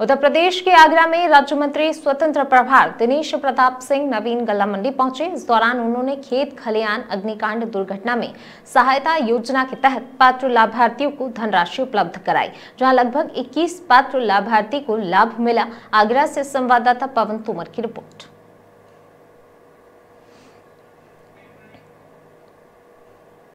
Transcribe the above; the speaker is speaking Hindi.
उत्तर प्रदेश के आगरा में राज्य मंत्री स्वतंत्र प्रभार दिनेश प्रताप सिंह नवीन गला मंडी पहुंचे इस दौरान उन्होंने खेत खलियान अग्निकांड दुर्घटना में सहायता योजना के तहत पात्र लाभार्थियों को धनराशि उपलब्ध कराई जहां लगभग 21 पात्र लाभार्थी को लाभ मिला आगरा से संवाददाता पवन तोमर की रिपोर्ट